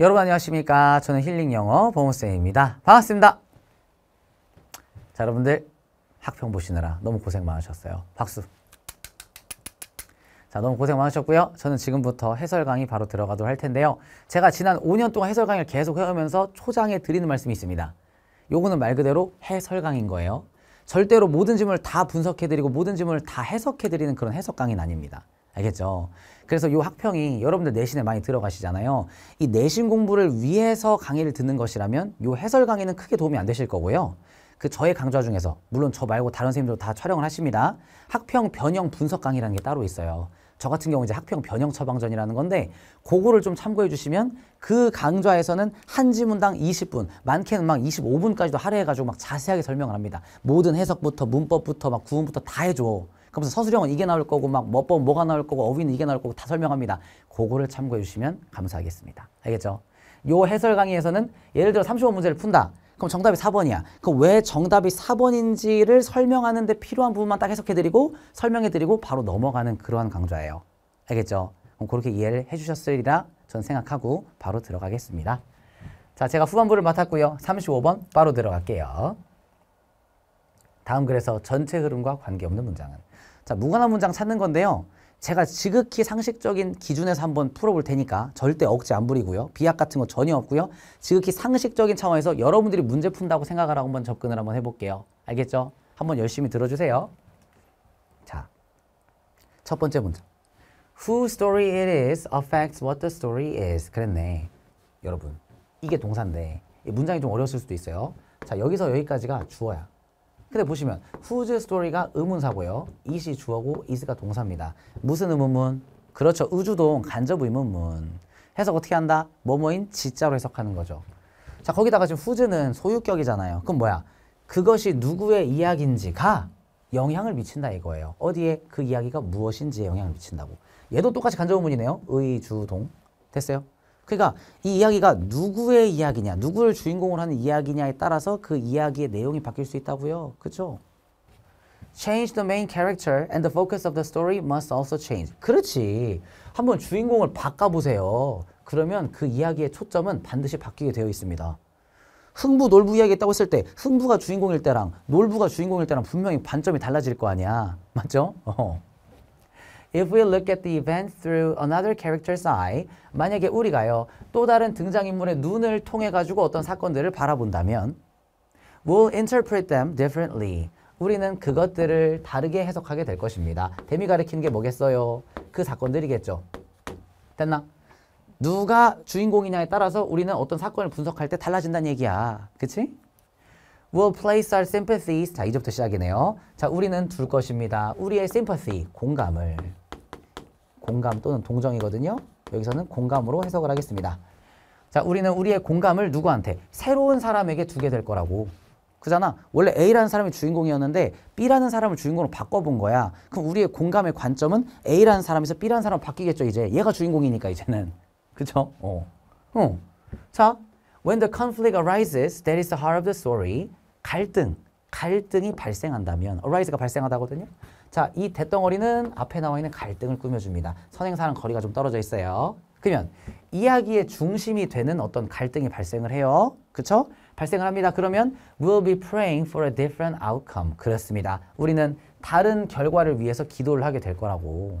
여러분 안녕하십니까? 저는 힐링 영어 보험쌤입니다. 반갑습니다. 자, 여러분들 학평 보시느라 너무 고생 많으셨어요. 박수. 자, 너무 고생 많으셨고요. 저는 지금부터 해설 강의 바로 들어가도록 할 텐데요. 제가 지난 5년 동안 해설 강의를 계속 해오면서 초장에 드리는 말씀이 있습니다. 요거는 말 그대로 해설 강인 거예요. 절대로 모든 질문을 다 분석해드리고 모든 질문을 다 해석해드리는 그런 해석 강의는 아닙니다. 알겠죠? 그래서 이 학평이 여러분들 내신에 많이 들어가시잖아요. 이 내신 공부를 위해서 강의를 듣는 것이라면 이 해설 강의는 크게 도움이 안 되실 거고요. 그 저의 강좌 중에서 물론 저 말고 다른 선생님도 다 촬영을 하십니다. 학평 변형 분석 강의라는 게 따로 있어요. 저 같은 경우 이제 학평 변형 처방전이라는 건데 그거를 좀 참고해 주시면 그 강좌에서는 한 지문당 20분, 많게는 막 25분까지도 할애해 가지고 막 자세하게 설명을 합니다. 모든 해석부터 문법부터 막 구문부터 다 해줘. 그러면서 서술형은 이게 나올 거고 막 뭐법 뭐가 나올 거고 어휘는 이게 나올 거고 다 설명합니다. 그거를 참고해 주시면 감사하겠습니다. 알겠죠? 요 해설 강의에서는 예를 들어 35문제를 푼다. 그럼 정답이 4번이야. 그럼 왜 정답이 4번인지를 설명하는 데 필요한 부분만 딱 해석해드리고 설명해드리고 바로 넘어가는 그러한 강좌예요. 알겠죠? 그럼 그렇게 이해를 해주셨으리라 전 생각하고 바로 들어가겠습니다. 자, 제가 후반부를 맡았고요. 35번 바로 들어갈게요. 다음 그래서 전체 흐름과 관계없는 문장은 자, 무관한 문장 찾는 건데요. 제가 지극히 상식적인 기준에서 한번 풀어볼 테니까 절대 억지 안 부리고요. 비약 같은 거 전혀 없고요. 지극히 상식적인 차원에서 여러분들이 문제 푼다고 생각하라고 한번 접근을 한번 해볼게요. 알겠죠? 한번 열심히 들어주세요. 자, 첫 번째 문장. Whose story it is affects what the story is. 그랬네. 여러분, 이게 동사인데 문장이 좀 어려웠을 수도 있어요. 자, 여기서 여기까지가 주어야. 근데 보시면 whose story가 의문사고요. 이시 주어고 is가 동사입니다. 무슨 의문문? 그렇죠. 의주동 간접 의문문. 해석 어떻게 한다? 뭐뭐인 지자로 해석하는 거죠. 자 거기다가 지금 후즈는 소유격이잖아요. 그럼 뭐야? 그것이 누구의 이야기인지가 영향을 미친다 이거예요. 어디에 그 이야기가 무엇인지에 영향을 미친다고. 얘도 똑같이 간접 의문이네요. 의주동. 됐어요? 그러니까 이 이야기가 누구의 이야기냐, 누구를 주인공으로 하는 이야기냐에 따라서 그 이야기의 내용이 바뀔 수 있다고요. 그렇죠? Change the main character and the focus of the story must also change. 그렇지. 한번 주인공을 바꿔보세요. 그러면 그 이야기의 초점은 반드시 바뀌게 되어 있습니다. 흥부, 놀부 이야기 했다고 했을 때 흥부가 주인공일 때랑 놀부가 주인공일 때랑 분명히 반점이 달라질 거 아니야. 맞죠? 어. If we look at the event through another character's eye, 만약에 우리가요, 또 다른 등장인물의 눈을 통해 가지고 어떤 사건들을 바라본다면 we'll interpret them differently. 우리는 그것들을 다르게 해석하게 될 것입니다. 데미 가리키는 게 뭐겠어요? 그 사건들이겠죠. 됐나? 누가 주인공이냐에 따라서 우리는 어떤 사건을 분석할 때 달라진다는 얘기야. 그치? w e l l place our sympathies. 자, 이제부터 시작이네요. 자, 우리는 둘 것입니다. 우리의 sympathy, 공감을. 공감 또는 동정이거든요. 여기서는 공감으로 해석을 하겠습니다. 자, 우리는 우리의 공감을 누구한테? 새로운 사람에게 두게 될 거라고. 그잖아. 원래 A라는 사람이 주인공이었는데 B라는 사람을 주인공으로 바꿔본 거야. 그럼 우리의 공감의 관점은 A라는 사람에서 B라는 사람 바뀌겠죠, 이제. 얘가 주인공이니까, 이제는. 그쵸? 어. 어. 자, when the conflict arises, that is the heart of the story. 갈등, 갈등이 발생한다면, arise가 발생하다거든요. 자, 이 대덩어리는 앞에 나와 있는 갈등을 꾸며줍니다. 선행사랑 거리가 좀 떨어져 있어요. 그러면 이야기의 중심이 되는 어떤 갈등이 발생을 해요. 그쵸? 발생을 합니다. 그러면 we'll be praying for a different outcome. 그렇습니다. 우리는 다른 결과를 위해서 기도를 하게 될 거라고.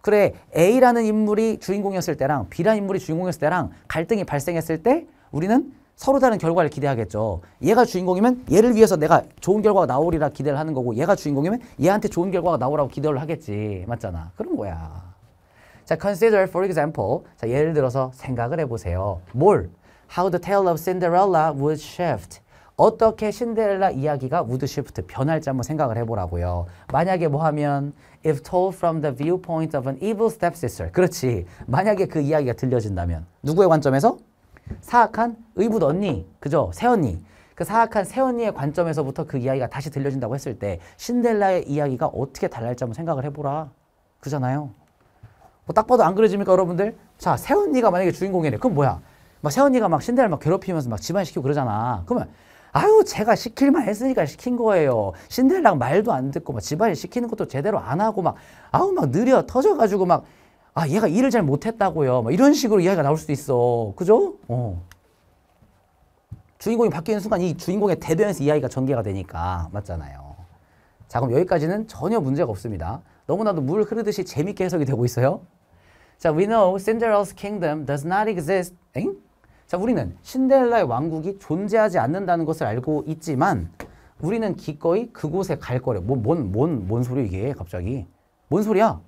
그래, A라는 인물이 주인공이었을 때랑 B라는 인물이 주인공이었을 때랑 갈등이 발생했을 때 우리는 서로 다른 결과를 기대하겠죠. 얘가 주인공이면 얘를 위해서 내가 좋은 결과가 나오리라 기대를 하는 거고 얘가 주인공이면 얘한테 좋은 결과가 나오라고 기대를 하겠지. 맞잖아. 그런 거야. 자, consider for example. 자, 예를 들어서 생각을 해보세요. 뭘? How the tale of Cinderella would shift. 어떻게 신데렐라 이야기가 would shift 변할지 한번 생각을 해보라고요. 만약에 뭐 하면 if told from the viewpoint of an evil stepsister. 그렇지. 만약에 그 이야기가 들려진다면 누구의 관점에서? 사악한 의붓 언니, 그죠? 새언니. 그 사악한 새언니의 관점에서부터 그 이야기가 다시 들려진다고 했을 때 신델라의 이야기가 어떻게 달라질지 한번 생각을 해보라. 그잖아요. 뭐 딱 봐도 안 그려집니까, 여러분들? 자, 새언니가 만약에 주인공이래. 그럼 뭐야? 막 새언니가 막 신델라 막 괴롭히면서 막 집안시키고 그러잖아. 그러면 아유 제가 시킬만 했으니까 시킨 거예요. 신델렐라가 말도 안 듣고 막 집안일 시키는 것도 제대로 안 하고 막 아우 막 느려 터져가지고 막아 얘가 일을 잘 못했다고요. 막 뭐 이런 식으로 이야기가 나올 수도 있어. 그죠? 어. 주인공이 바뀌는 순간 이 주인공의 대변에서 이야기가 전개가 되니까 맞잖아요. 자 그럼 여기까지는 전혀 문제가 없습니다. 너무나도 물 흐르듯이 재밌게 해석이 되고 있어요. 자, we know Cinderella's kingdom does not exist. 엥? 자, 우리는 신데렐라의 왕국이 존재하지 않는다는 것을 알고 있지만 우리는 기꺼이 그곳에 갈 거래. 뭔뭔 뭐, 뭔, 뭔 소리 이게 갑자기? 뭔 소리야?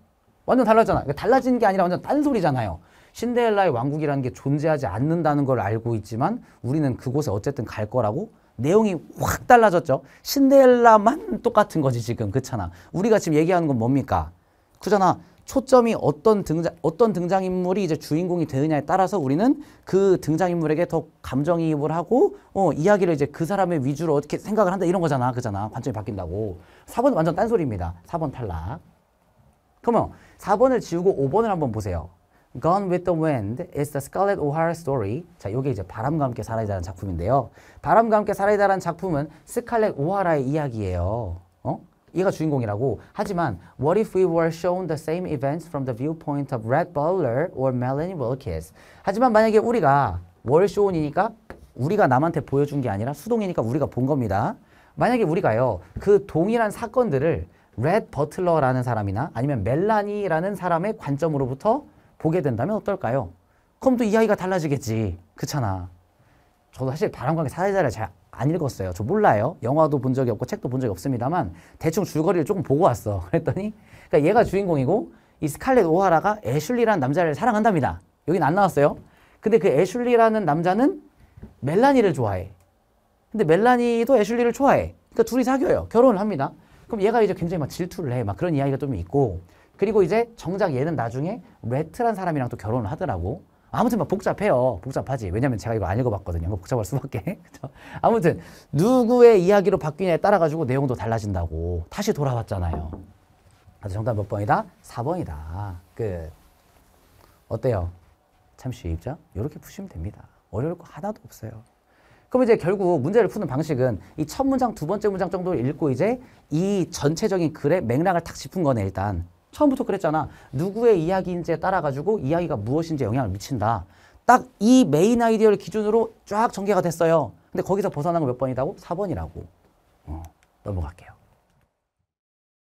완전 달라졌잖아. 그러니까 달라진 게 아니라 완전 딴소리잖아요. 신데렐라의 왕국이라는 게 존재하지 않는다는 걸 알고 있지만 우리는 그곳에 어쨌든 갈 거라고 내용이 확 달라졌죠. 신데렐라만 똑같은 거지 지금 그렇잖아. 우리가 지금 얘기하는 건 뭡니까? 그잖아. 초점이 어떤 등장 어떤 등장인물이 이제 주인공이 되느냐에 따라서 우리는 그 등장인물에게 더 감정이입을 하고 어 이야기를 이제 그 사람의 위주로 어떻게 생각을 한다 이런 거잖아. 그잖아. 관점이 바뀐다고. 4번 완전 딴소리입니다. 4번 탈락. 그러면 4번을 지우고 5번을 한번 보세요. Gone with the Wind is the s c a r l e t O'Hara story. 자, 이게 이제 바람과 함께 사라지다는 작품인데요. 바람과 함께 사라지다는 작품은 스칼렛 오하라의 이야기예요. 어? 얘가 주인공이라고. 하지만 What if we were shown the same events from the viewpoint of Red Butler or Melanie Wilkes? 하지만 만약에 우리가 월 쇼온이니까 우리가 남한테 보여준 게 아니라 수동이니까 우리가 본 겁니다. 만약에 우리가요. 그 동일한 사건들을 레드 버틀러라는 사람이나 아니면 멜라니라는 사람의 관점으로부터 보게 된다면 어떨까요? 그럼 또 이야기가 달라지겠지. 그렇잖아. 저도 사실 바람관계 사회자를 잘 안 읽었어요. 저 몰라요. 영화도 본 적이 없고 책도 본 적이 없습니다만 대충 줄거리를 조금 보고 왔어. 그랬더니 그러니까 얘가 주인공이고 이 스칼렛 오하라가 애슐리라는 남자를 사랑한답니다. 여긴 안 나왔어요. 근데 그 애슐리라는 남자는 멜라니를 좋아해. 근데 멜라니도 애슐리를 좋아해. 그러니까 둘이 사귀어요. 결혼을 합니다. 그럼 얘가 이제 굉장히 막 질투를 해. 막 그런 이야기가 좀 있고. 그리고 이제 정작 얘는 나중에 레트란 사람이랑 또 결혼을 하더라고. 아무튼 막 복잡해요. 복잡하지. 왜냐면 제가 이거 안 읽어봤거든요. 복잡할 수밖에. 아무튼 누구의 이야기로 바뀌냐에 따라 가지고 내용도 달라진다고. 다시 돌아왔잖아요. 그래서 정답 몇 번이다? 4번이다. 끝. 어때요? 참쉬 입죠? 이렇게 푸시면 됩니다. 어려울 거 하나도 없어요. 그럼 이제 결국 문제를 푸는 방식은 이 첫 문장, 두 번째 문장 정도를 읽고 이제 이 전체적인 글의 맥락을 탁 짚은 거네, 일단. 처음부터 그랬잖아. 누구의 이야기인지에 따라가지고 이야기가 무엇인지 영향을 미친다. 딱 이 메인 아이디어를 기준으로 쫙 전개가 됐어요. 근데 거기서 벗어난 거 몇 번이라고? 4번이라고. 어, 넘어갈게요.